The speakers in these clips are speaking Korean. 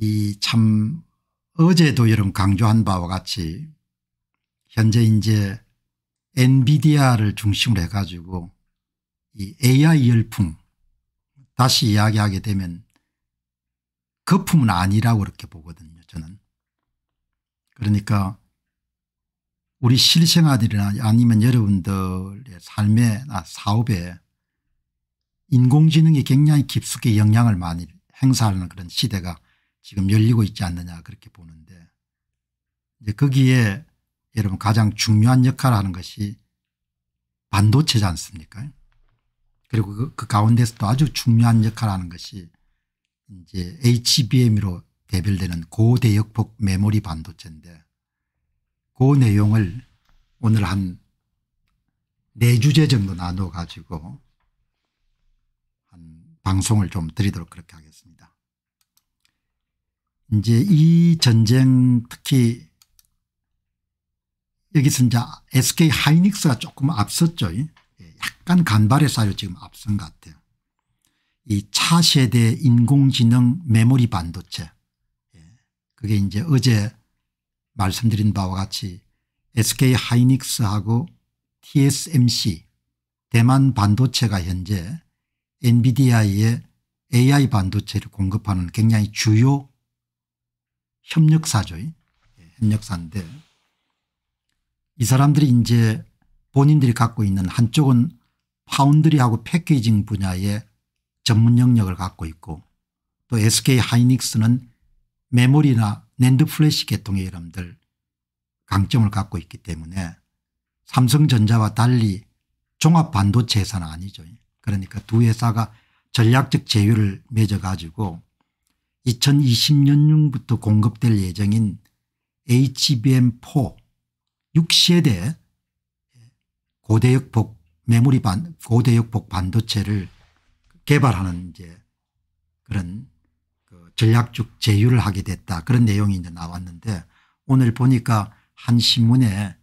이 참 어제도 여러 강조한 바와 같이 현재 이제 엔비디아를 중심으로 해가지고 이 AI 열풍 다시 이야기하게 되면 거품은 아니라고 그렇게 보거든요 저는. 그러니까 우리 실생활이나 아니면 여러분들의 삶에 나 아, 사업에 인공지능이 굉장히 깊숙이 영향을 많이 행사하는 그런 시대가 지금 열리고 있지 않느냐 그렇게 보는데 이제 거기에 여러분 가장 중요한 역할을 하는 것이 반도체지 않습니까? 그리고 그, 그 가운데서도 아주 중요한 역할을 하는 것이 이제 HBM으로 대별되는 고대역폭 메모리 반도체인데 그 내용을 오늘 한 네 주제 정도 나눠 가지고 한 방송을 좀 드리도록 그렇게 하겠습니다. 이제 이 전쟁 특히 여기서 이제 SK 하이닉스가 조금 앞섰죠. 약간 간발의 사유 지금 앞선 것 같아요. 이 차세대 인공지능 메모리 반도체 예. 그게 이제 어제 말씀드린 바와 같이 SK 하이닉스하고 TSMC 대만 반도체가 현재 엔비디아의 AI 반도체를 공급하는 굉장히 주요 협력사죠. 협력사인데 이 사람들이 이제 본인들이 갖고 있는 한쪽은 파운드리하고 패키징 분야의 전문 영역을 갖고 있고 또 SK 하이닉스는 메모리나 랜드 플래시 계통의 이름들 강점을 갖고 있기 때문에 삼성전자와 달리 종합 반도체 회사는 아니죠. 그러니까 두 회사가 전략적 제휴를 맺어가지고 2020년부터 중 공급될 예정인 HBM4 6세대 고대역폭 메모리 반 고대역폭 반도체를 개발하는 이제 그런 그 전략적 제휴를 하게 됐다 그런 내용이 이제 나왔는데 오늘 보니까 한 신문에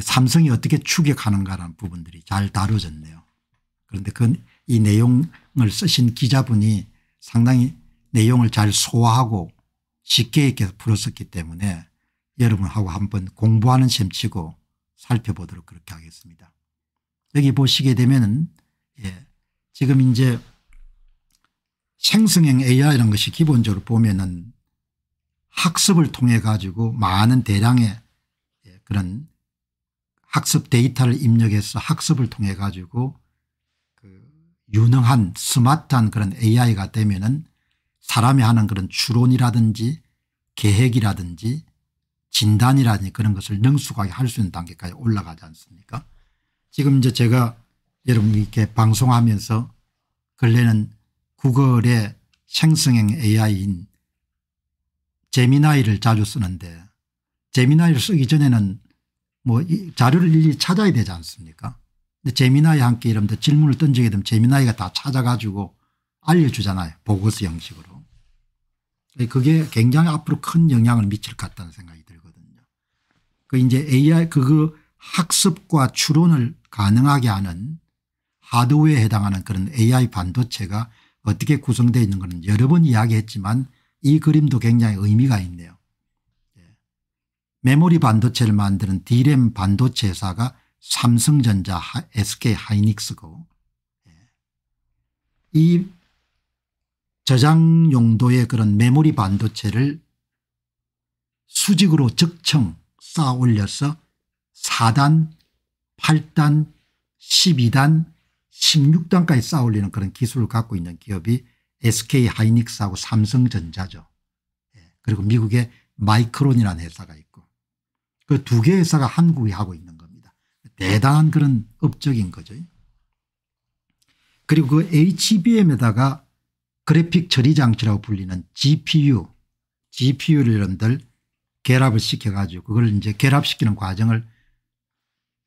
삼성이 어떻게 추격하는가라는 부분들이 잘 다뤄졌네요. 그런데 그 이 내용을 쓰신 기자분이 상당히 내용을 잘 소화하고 쉽게 있게 풀었었기 때문에 여러분하고 한번 공부하는 셈치고 살펴보도록 그렇게 하겠습니다. 여기 보시게 되면은 예, 지금 이제 생성형 AI라는 것이 기본적으로 보면은 학습을 통해 가지고 많은 대량의 예, 그런 학습 데이터를 입력해서 학습을 통해 가지고 그 유능한 스마트한 그런 AI가 되면은 사람이 하는 그런 추론이라든지 계획이라든지 진단이라든지 그런 것을 능숙하게 할 수 있는 단계까지 올라가지 않습니까 지금 이제 제가 여러분 이렇게 방송하면서 근래는 구글의 생성형 AI인 제미나이를 자주 쓰는데 제미나이를 쓰기 전에는 뭐 자료를 일일이 찾아야 되지 않습니까 근데 제미나이 함께 이러면 질문을 던지게 되면 제미나이가 다 찾아가지고 알려주잖아요 보고서 형식으로 그게 굉장히 앞으로 큰 영향을 미칠 것 같다는 생각이 들거든요. 그 이제 AI 그거 그 학습과 추론을 가능하게 하는 하드웨어에 해당하는 그런 AI 반도체가 어떻게 구성되어 있는 건 여러 번 이야기했지만 이 그림도 굉장히 의미가 있네요. 예. 메모리 반도체를 만드는 디램 반도체 회사가 삼성전자 SK 하이닉스고 예. 이 저장 용도의 그런 메모리 반도체를 수직으로 적층 쌓아 올려서 4단 8단 12단 16단까지 쌓아 올리는 그런 기술을 갖고 있는 기업이 SK하이닉스하고 삼성전자죠. 예, 그리고 미국의 마이크론이라는 회사가 있고 그 두 개 회사가 한국이 하고 있는 겁니다. 대단한 그런 업적인 거죠. 그리고 그 HBM에다가 그래픽 처리 장치라고 불리는 GPU, GPU를 여러분들 결합을 시켜가지고 그걸 이제 결합시키는 과정을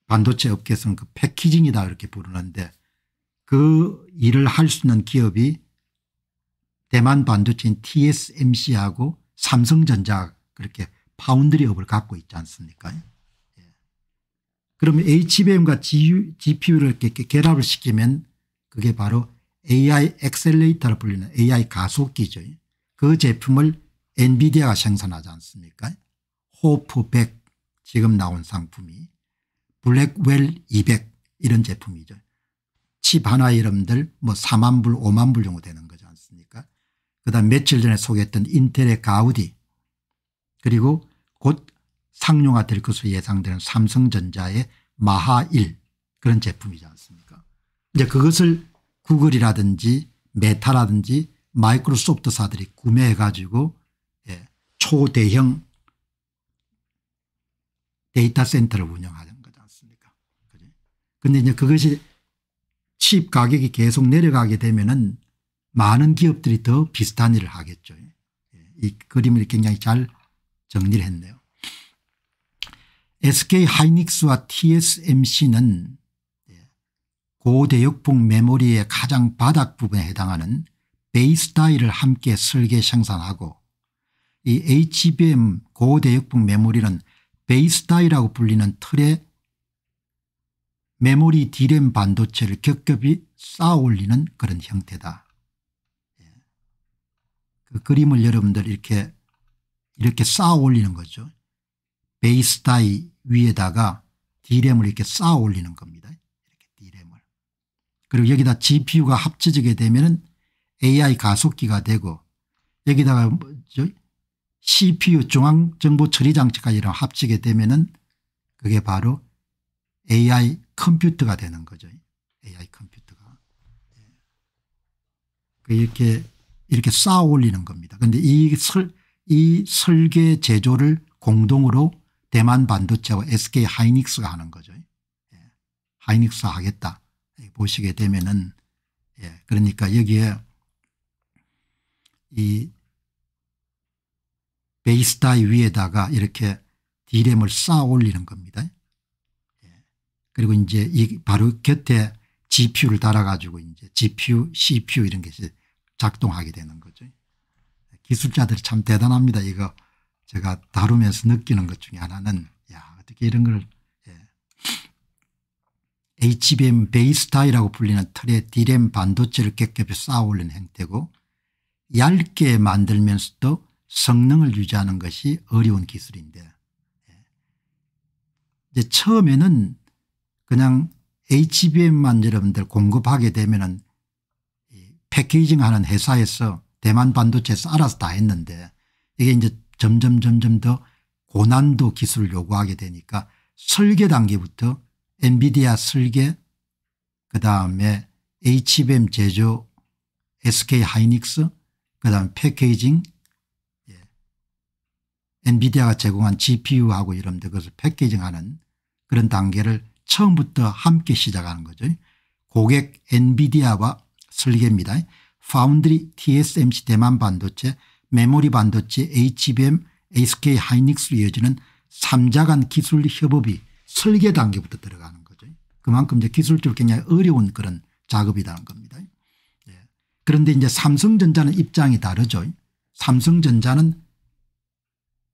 반도체 업계에서는 그 패키징이다 이렇게 부르는데 그 일을 할 수 있는 기업이 대만 반도체인 TSMC하고 삼성전자 그렇게 파운드리업을 갖고 있지 않습니까? 예. 그러면 HBM과 GPU를 이렇게 결합을 시키면 그게 바로 AI 엑셀레이터로 불리는 AI 가속기죠. 그 제품을 엔비디아가 생산하지 않습니까 호프 100 지금 나온 상품이 블랙웰 200 이런 제품이죠. 칩 하나 이름들 뭐 4만 불 5만 불 정도 되는 거지 않습니까 그다음 며칠 전에 소개했던 인텔의 가우디 그리고 곧 상용화될 것으로 예상되는 삼성전자의 마하1 그런 제품이지 않습니까 이제 그것을 구글이라든지 메타라든지 마이크로소프트사들이 구매해 가지고 예, 초대형 데이터 센터를 운영하는 거지 않습니까 그런데 이제 그것이 칩 가격이 계속 내려가게 되면 은 많은 기업들이 더 비슷한 일을 하겠죠. 예, 이 그림을 굉장히 잘 정리를 했네요. SK하이닉스와 TSMC는 고대역북 메모리의 가장 바닥 부분에 해당하는 베이스 다이를 함께 설계 생산하고 이 HBM 고대역북 메모리는 베이스 다이라고 불리는 틀에 메모리 디램 반도체를 겹겹이 쌓아 올리는 그런 형태다. 예. 그 그림을 여러분들 이렇게 이렇게 쌓아 올리는 거죠. 베이스 다이 위에다가 디램을 이렇게 쌓아 올리는 겁니다. 이렇게 디램을. 그리고 여기다 GPU가 합쳐지게 되면 AI 가속기가 되고 여기다가 CPU 뭐, 중앙정보처리장치까지 합치게 되면 그게 바로 AI 컴퓨터가 되는 거죠. AI 컴퓨터가. 예. 그 이렇게 이렇게 쌓아 올리는 겁니다. 그런데 이, 설, 이 설계 제조를 공동으로 대만 반도체와 SK 하이닉스가 하는 거죠. 예. 하이닉스 하겠다. 보시게 되면은 예, 그러니까 여기에 이 베이스다이 위에다가 이렇게 디램을 쌓아 올리는 겁니다. 예. 그리고 이제 이 바로 곁에 GPU를 달아가지고 이제 GPU, CPU 이런 것이 작동하게 되는 거죠. 기술자들이 참 대단합니다. 이거 제가 다루면서 느끼는 것 중에 하나는 야 어떻게 이런 걸 HBM 베이스타이라고 불리는 틀에 디램 반도체를 겹겹이 쌓아올린 행태고 얇게 만들면서도 성능을 유지하는 것이 어려운 기술인데 예. 이제 처음에는 그냥 HBM만 여러분들 공급하게 되면은 패키징하는 회사에서 대만 반도체에서 알아서 다 했는데 이게 이제 점점 점점 더 고난도 기술을 요구하게 되니까 설계 단계부터 엔비디아 설계 그다음에 HBM 제조 SK 하이닉스 그다음 에 패케이징 예. 엔비디아가 제공한 GPU하고 이런 데 그것을 패케이징하는 그런 단계를 처음부터 함께 시작하는 거죠. 고객 엔비디아와 설계입니다. 파운드리 TSMC 대만 반도체 메모리 반도체 HBM SK 하이닉스로 이어지는 3자간 기술 협업이 설계 단계부터 들어가는 거죠. 그만큼 이제 기술적으로 굉장히 어려운 그런 작업이라는 겁니다. 예. 그런데 이제 삼성전자는 입장이 다르죠. 삼성전자는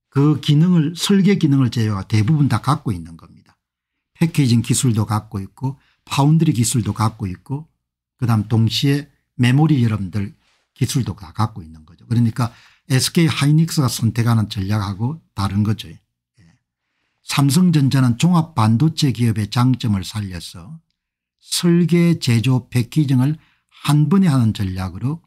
그 기능을 설계 기능을 제외하 고 대부분 다 갖고 있는 겁니다. 패키징 기술도 갖고 있고 파운드리 기술도 갖고 있고 그다음 동시에 메모리 여러분들 기술도 다 갖고 있는 거죠. 그러니까 SK 하이닉스가 선택하는 전략하고 다른 거죠. 삼성전자는 종합반도체 기업의 장점을 살려서 설계 제조 패키징을 한 번에 하는 전략으로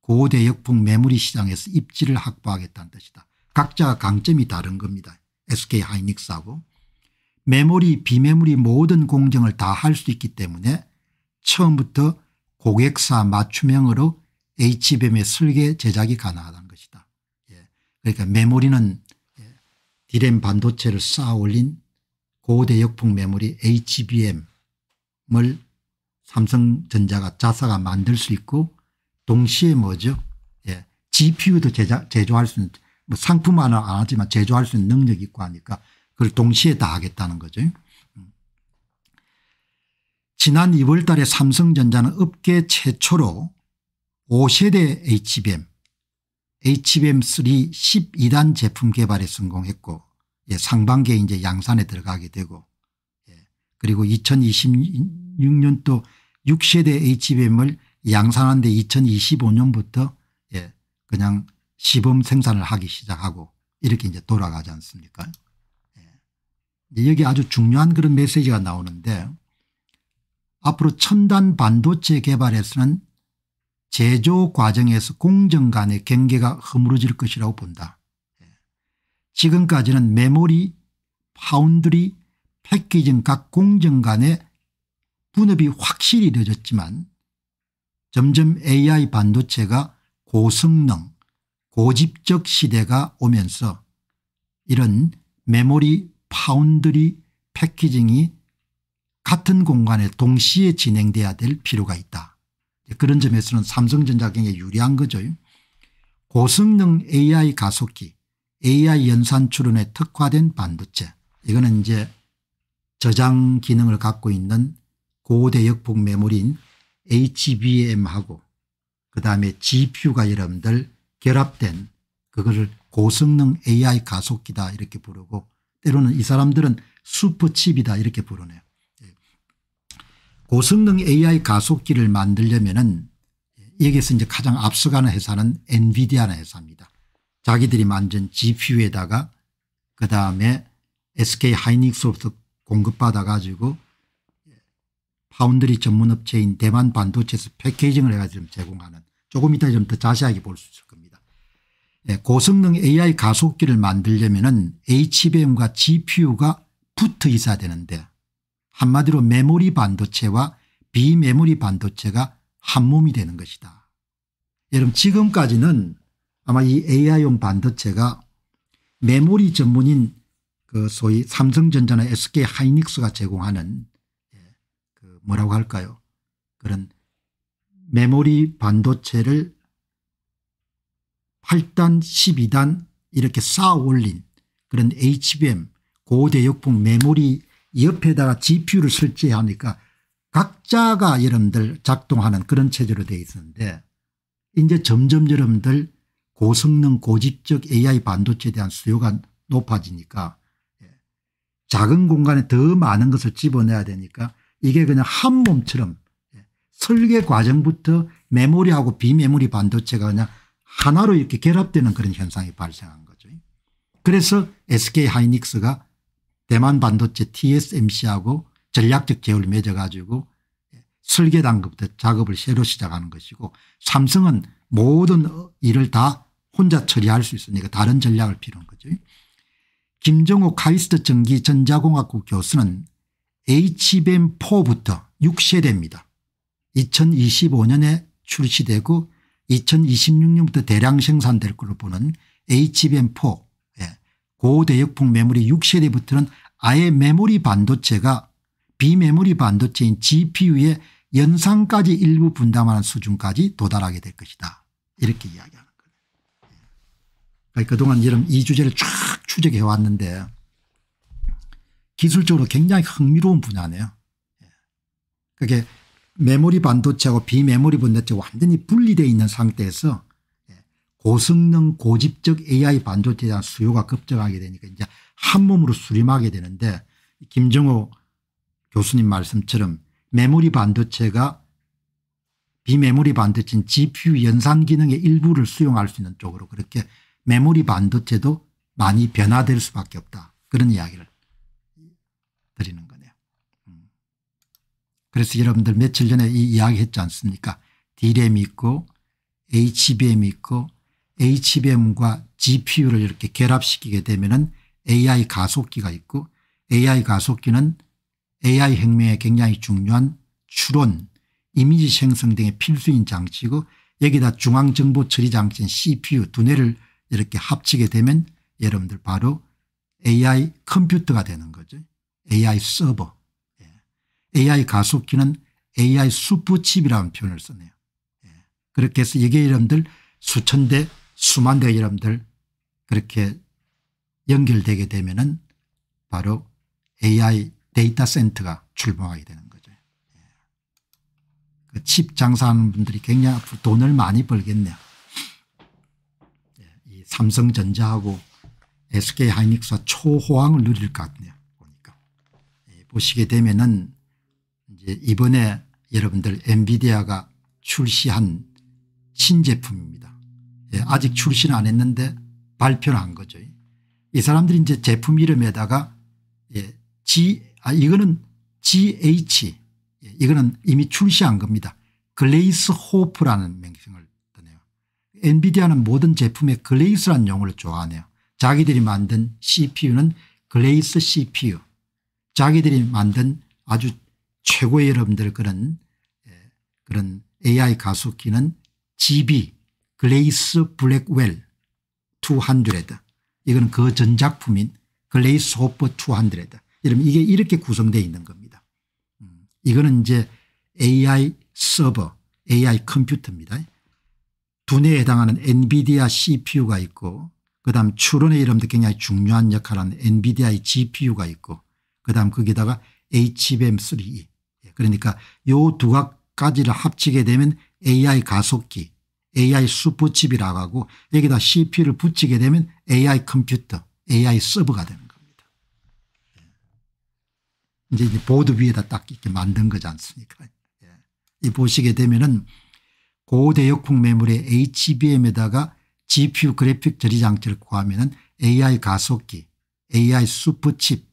고대 역풍 메모리 시장에서 입지를 확보하겠다는 뜻이다. 각자 강점이 다른 겁니다. SK하이닉스하고 메모리 비메모리 모든 공정을 다 할 수 있기 때문에 처음부터 고객사 맞춤형으로 HBM의 설계 제작이 가능하다는 것이다. 예. 그러니까 메모리는 디램 반도체를 쌓아 올린 고대 역풍 메모리 HBM을 삼성전자가 자사가 만들 수 있고 동시에 뭐죠 예. GPU도 제작, 제조할 수 있는 뭐 상품 화는안 하지만 제조할 수 있는 능력이 있고 하니까 그걸 동시에 다 하겠다는 거죠. 지난 2월 달에 삼성전자는 업계 최초로 5세대 HBM HBM3 12단 제품 개발에 성공했고 예, 상반기에 이제 양산에 들어가게 되고 예, 그리고 2026년도 6세대 HBM을 양산한데 2025년부터 예, 그냥 시범 생산을 하기 시작하고 이렇게 이제 돌아가지 않습니까 예. 여기 아주 중요한 그런 메시지가 나오는데 앞으로 첨단 반도체 개발에서는 제조 과정에서 공정 간의 경계가 허물어질 것이라고 본다. 예. 지금까지는 메모리, 파운드리, 패키징 각 공정 간의 분업이 확실히 늦었지만 점점 AI 반도체가 고성능, 고집적 시대가 오면서 이런 메모리, 파운드리, 패키징이 같은 공간에 동시에 진행돼야 될 필요가 있다. 그런 점에서는 삼성전자경에 유리한 거죠. 고성능 AI 가속기 AI 연산 추론에 특화된 반도체 이거는 이제 저장 기능을 갖고 있는 고대역폭 메모리인 HBM하고 그다음에 GPU가 여러분들 결합된 그거를 고성능 AI 가속기다 이렇게 부르고 때로는 이 사람들은 슈퍼칩이다 이렇게 부르네요. 고성능 AI 가속기를 만들려면은 여기서 이제 가장 앞서가는 회사는 엔비디아나 회사입니다. 자기들이 만든 GPU에다가 그 다음에 SK 하이닉스로부터 공급받아 가지고 파운드리 전문업체인 대만 반도체에서 패케징을 해가지고 제공하는 조금 이따 좀 더 자세하게 볼 수 있을 겁니다. 예, 고성능 AI 가속기를 만들려면 은 HBM과 GPU가 붙어 있어야 되는데 한마디로 메모리 반도체와 비메모리 반도체가 한몸이 되는 것이다. 여러분 지금까지는 아마 이 AI용 반도체가 메모리 전문인 그 소위 삼성전자나 SK 하이닉스가 제공하는 예, 그 뭐라고 할까요 그런 메모리 반도체를 8단 12단 이렇게 쌓아 올린 그런 HBM 고대역풍 메모리 옆에다가 GPU를 설치하니까 각자가 여러분들 작동하는 그런 체제로 되어 있는데 이제 점점 여러분들 고성능 고집적 AI 반도체에 대한 수요가 높아지니까 예, 작은 공간에 더 많은 것을 집어내야 되니까 이게 그냥 한 몸처럼 예, 설계 과정부터 메모리하고 비메모리 반도체가 그냥 하나로 이렇게 결합되는 그런 현상이 발생한 거죠. 그래서 SK하이닉스가 대만 반도체 TSMC하고 전략적 제휴를 맺어가지고 설계 단급 작업을 새로 시작하는 것이고 삼성은 모든 일을 다 혼자 처리할 수 있으니까 다른 전략을 필요한 거죠. 김정호 카이스트 전기 전자공학국 교수는 HBM4부터 6세대입니다. 2025년에 출시되고 2026년부터 대량 생산될 걸로 보는 HBM4 고대역폭 메모리 6세대부터는 아예 메모리 반도체가 비메모리 반도체인 gpu의 연산까지 일부 분담하는 수준까지 도달하게 될 것이다. 이렇게 이야기하는 거예요. 그러니까 그동안 이런 이 주제를 쫙 추적해 왔는데 기술적으로 굉장히 흥미로운 분야네요. 예. 그게 메모리 반도체하고 비메모리 반도체 완전히 분리되어 있는 상태에서 예, 고성능 고집적 AI 반도체에 대한 수요가 급증하게 되니까 이제 한 몸으로 수렴하게 되는데 김정호 교수님 말씀처럼 메모리 반도체가 비메모리 반도체인 GPU 연산 기능의 일부를 수용할 수 있는 쪽으로 그렇게 메모리 반도체도 많이 변화될 수밖에 없다. 그런 이야기를 드리는 거네요. 음. 그래서 여러분들 며칠 전에 이 이야기 했지 않습니까 d 램 m 있고 h b m 있고 HBM과 GPU를 이렇게 결합시키게 되면 은 AI 가속기가 있고 AI 가속기는 AI 혁명에 굉장히 중요한 추론, 이미지 생성 등의 필수인 장치고 여기다 중앙정보처리 장치인 cpu 두뇌를 이렇게 합치게 되면 여러분들 바로 AI 컴퓨터가 되는 거죠. AI 서버. AI 예. 가속기는 AI 수프칩이라는 표현을 쓰네요. 예. 그렇게 해서 이게 여러분들 수천 대 수만 대 여러분들 그렇게 연결되게 되면은 바로 AI 데이터 센터가 출범하게 되는 거죠. 예. 그칩 장사하는 분들이 굉장히 앞으로 돈을 많이 벌겠네요. 예, 이 삼성전자하고 SK 하이닉스와 초호황을 누릴 것 같네요. 보니까 예, 보시게 되면은 이번에 여러분들 엔비디아가 출시한 신제품입니다. 아직 출시는 안 했는데 발표를 한 거죠. 이 사람들이 이제 제품 이름에다가 예, G 아 이거는 GH 예, 이거는 이미 출시한 겁니다. 글레이스 호프라는 명칭을 드네요. 엔비디아는 모든 제품에 글레이스란 용어를 좋아하네요. 자기들이 만든 CPU는 글레이스 CPU 자기들이 만든 아주 최고의 여러분들 그런 예, 그런 AI 가속기는 GB 글레이스 블랙웰 200 이건 그 전작품인 글레이스 호퍼 200. 여러분 이게 이렇게 구성되어 있는 겁니다. 음, 이거는 이제 AI 서버 AI 컴퓨터입니다. 두뇌에 해당하는 엔비디아 cpu가 있고 그다음 추론의 이름도 굉장히 중요한 역할하는 엔비디아의 gpu가 있고 그다음 거기다가 h b m 3 그러니까 요 두 가지를 합치게 되면 AI 가속기 AI 수프칩이라고 하고 여기다 CPU를 붙이게 되면 AI 컴퓨터 AI 서버가 되는 겁니다. 예. 이제, 보드 위에다 딱 이렇게 만든 거지 않습니까 예. 이 보시게 되면 고대역풍 매물의 HBM에다가 GPU 그래픽 처리 장치를 구하면 AI 가속기 AI 수프칩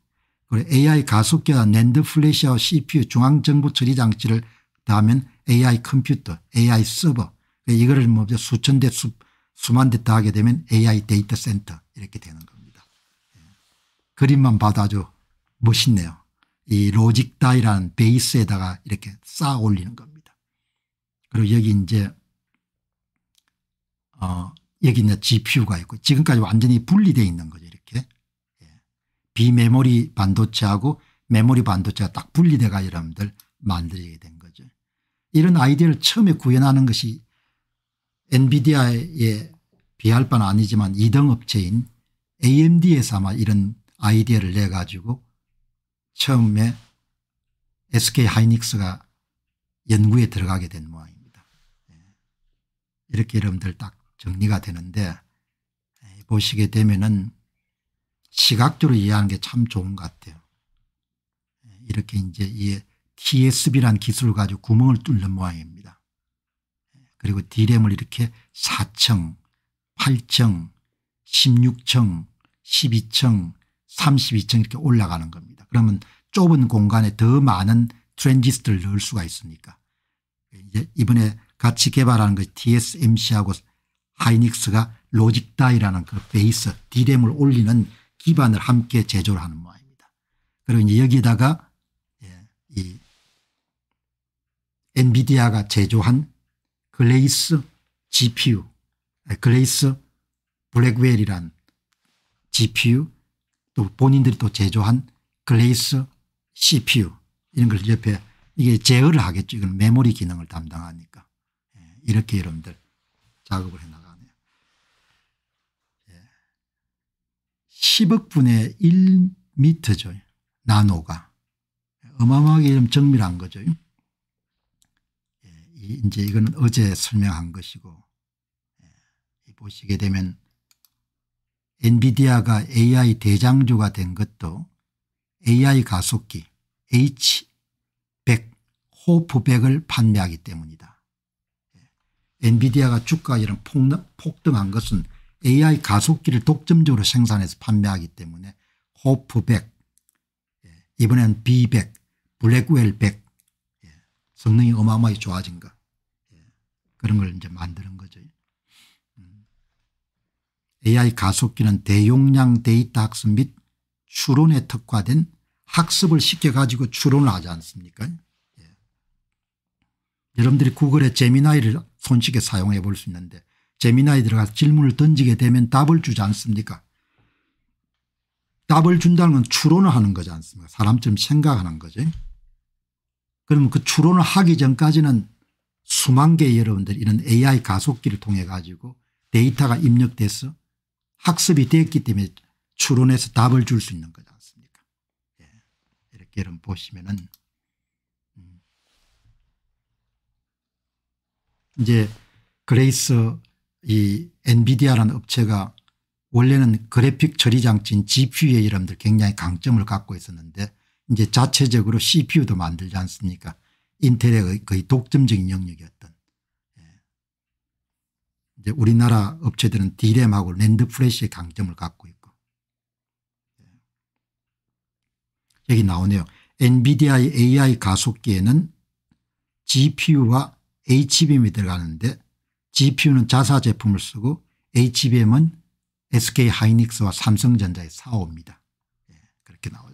그리고 AI 가속기와 랜드 플래시와 CPU 중앙정보 처리 장치를 다하면 AI 컴퓨터 AI 서버 이거를 뭐 수천 대 수, 수만 대다 하게 되면 AI 데이터 센터 이렇게 되는 겁니다. 예. 그림만 봐도 아주 멋있네요. 이 로직 다이라는 베이스에다가 이렇게 쌓아 올리는 겁니다. 그리고 여기 이제 어 여기 이제 GPU가 있고 지금까지 완전히 분리되어 있는 거죠 이렇게. 예. 비메모리 반도체하고 메모리 반도체가 딱 분리돼가 여러분들 만들게 된 거죠. 이런 아이디어를 처음에 구현하는 것이 엔비디아에 비할 바는 아니지만 2등 업체인 AMD에서 아마 이런 아이디어를 내 가지고 처음에 SK 하이닉스가 연구에 들어가게 된 모양입니다. 예. 이렇게 여러분들 딱 정리가 되는데 예, 보시게 되면은 시각적으로 이해하는 게 참 좋은 것 같아요. 예, 이렇게 이제 이 TSB란 기술을 가지고 구멍을 뚫는 모양입니다. 그리고 D램을 이렇게 4층, 8층, 16층, 12층, 32층 이렇게 올라가는 겁니다. 그러면 좁은 공간에 더 많은 트랜지스터를 넣을 수가 있으니까. 이번에 같이 개발하는 것이 TSMC하고 하이닉스가 로직다이라는 그 베이스 D램을 올리는 기반을 함께 제조를 하는 모양입니다. 그리고 이제 여기다가 예, 이 엔비디아가 제조한 글레이스 GPU, 글레이스 블랙웰이란 GPU 또 본인들이 또 제조한 글레이스 CPU 이런 걸 옆에 이게 제어를 하겠죠. 이건 메모리 기능을 담당하니까. 예, 이렇게 여러분들 작업을 해나가네요. 10억 예. 분의 1미터죠. 나노가. 어마어마하게 정밀한 거죠. 이제 이건 어제 설명한 것이고 예, 보시게 되면 엔비디아가 AI 대장주가 된 것도 AI 가속기 H100 호프백을 판매하기 때문이다. 예, 엔비디아가 주가 이런 폭등한 것은 AI 가속기를 독점적으로 생산해서 판매하기 때문에 호프백0 예, 이번엔 B100 블랙웰 100 성능이 어마어마하게 좋아진 것. 예. 그런 걸 이제 만드는 거죠. AI 음. 가속기는 대용량 데이터 학습 및 추론에 특화된 학습을 시켜가지고 추론을 하지 않습니까? 예. 여러분들이 구글에 제미나이를 손쉽게 사용해 볼 수 있는데 제미나이 들어가서 질문을 던지게 되면 답을 주지 않습니까? 답을 준다는 건 추론을 하는 거지 않습니까? 사람처럼 생각하는 거죠. 그러면 그 추론을 하기 전까지는 수만 개의 여러분들 이런 AI 가속기를 통해 가지고 데이터가 입력돼서 학습이 됐기 때문에 추론해서 답을 줄 수 있는 거지 않습니까 예. 이렇게 여러분 보시면은 음. 이제 그레이스 이 엔비디아라는 업체가 원래는 그래픽 처리 장치인 GPU의 이름들 굉장히 강점을 갖고 있었는데 이제 자체적으로 cpu도 만들지 않습니까 인텔의 거의 독점적인 영역이었던 예. 이제 우리나라 업체들은 디램하고 랜드 플래시의 강점을 갖고 있고 예. 여기 나오네요. 엔비디아의 AI 가속기에는 GPU와 HBM이 들어가는데 GPU는 자사 제품을 쓰고 HBM은 SK 하이닉스와 삼성전자의 사오입니다. 예, 그렇게 나와요.